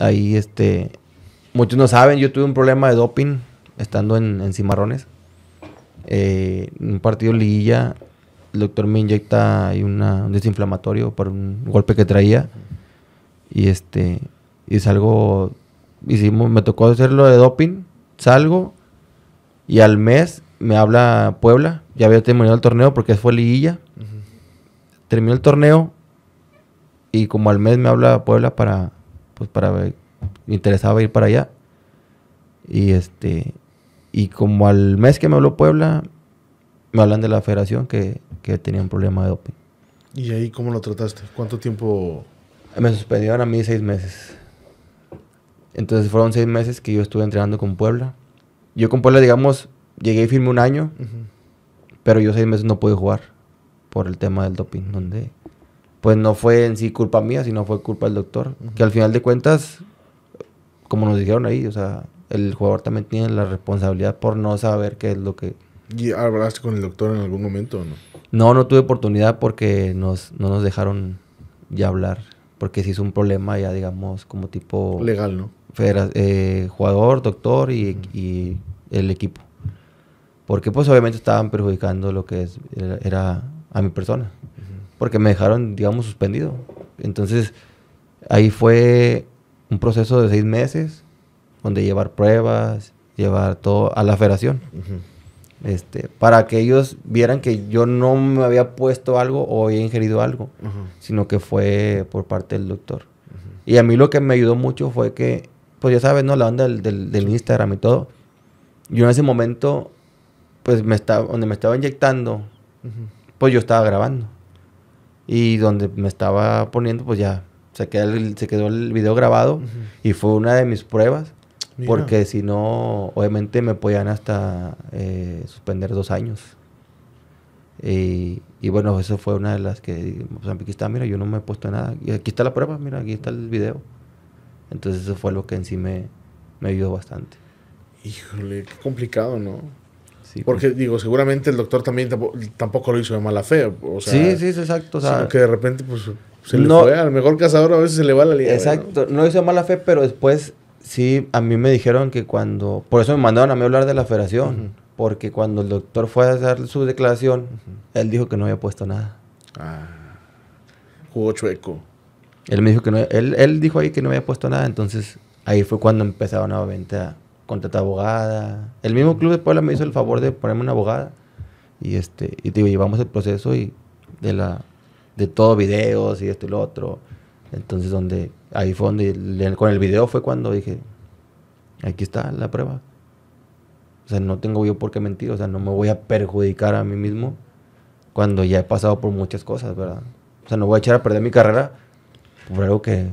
Ahí, este, muchos no saben, yo tuve un problema de doping estando en, Cimarrones. en eh, un partido liguilla, el doctor me inyecta un desinflamatorio por un golpe que traía. Y este, y salgo, hicimos, me tocó hacerlo de doping, salgo y al mes me habla Puebla, ya había terminado el torneo porque fue liguilla. Terminó el torneo y como al mes me habla Puebla para pues, para ver, me interesaba ir para allá. Y este, y como al mes que me habló Puebla, me hablan de la federación que, tenía un problema de doping. ¿Y ahí cómo lo trataste? ¿Cuánto tiempo? Me suspendieron a mí seis meses. Entonces fueron seis meses que yo estuve entrenando con Puebla. Yo con Puebla, digamos, llegué y firmé un año, pero yo seis meses no pude jugar por el tema del doping, donde pues no fue en sí culpa mía, sino fue culpa del doctor. Que al final de cuentas, como nos dijeron ahí, o sea, el jugador también tiene la responsabilidad por no saber qué es lo que... ¿Y hablaste con el doctor en algún momento o no? No, no tuve oportunidad porque no nos dejaron ya hablar. Porque si es un problema ya, digamos, como tipo... Legal, ¿no? Federal, eh, jugador, doctor y, el equipo. Porque pues obviamente estaban perjudicando lo que era a mi persona porque me dejaron, digamos, suspendido. Entonces, ahí fue un proceso de seis meses, donde llevar pruebas, llevar todo a la federación. Este, para que ellos vieran que yo no me había puesto algo o había ingerido algo, sino que fue por parte del doctor. Y a mí lo que me ayudó mucho fue que, pues ya sabes, ¿no? La onda del, del, Instagram y todo. Yo en ese momento, pues me estaba, donde me estaba inyectando, pues yo estaba grabando y donde me estaba poniendo, pues ya se quedó el, se quedó el video grabado y fue una de mis pruebas. Porque si no, obviamente me podían hasta eh, suspender dos años. Y, bueno, eso fue una de las que, pues aquí está, mira, yo no me he puesto nada. Y aquí está la prueba, mira, aquí está el video. Entonces eso fue lo que en sí me, me ayudó bastante. Híjole, qué complicado, ¿no? Pues. Porque digo, seguramente el doctor también tampoco, lo hizo de mala fe. O sea, sí, sí, exacto. O sea, que de repente pues, se le fue. Al mejor cazador a veces se le va la línea. Exacto, ¿no? hizo de mala fe, pero después sí, a mí me dijeron que cuando... Por eso me mandaron a mí hablar de la federación. Porque cuando el doctor fue a hacer su declaración, él dijo que no había puesto nada. Ah, jugó chueco. Él me dijo que no... Él, él dijo ahí que no había puesto nada, entonces ahí fue cuando empezaron nuevamente a contraté abogada. El mismo Club de Puebla me hizo el favor de ponerme una abogada. Y, este, y llevamos el proceso y de, la, de todo, videos y esto y lo otro. Entonces, donde, ahí fue donde, con el video fue cuando dije, aquí está la prueba. O sea, no tengo yo por qué mentir, o sea, no me voy a perjudicar a mí mismo cuando ya he pasado por muchas cosas, ¿verdad? O sea, no voy a echar a perder mi carrera por algo que,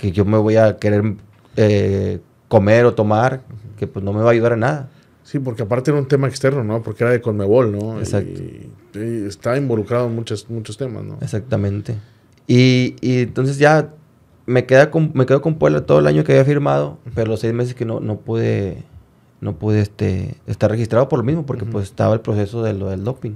que yo me voy a querer eh, comer o tomar que pues no me va a ayudar a nada. Sí, porque aparte era un tema externo, ¿no? Porque era de Conmebol, ¿no? Exacto. Y, está involucrado en muchos, muchos temas, ¿no? Exactamente. Y, entonces ya me, queda me quedo con Puebla todo el año que había firmado, pero los seis meses que no, no pude, no este, estar registrado por lo mismo, porque pues estaba el proceso de lo del doping.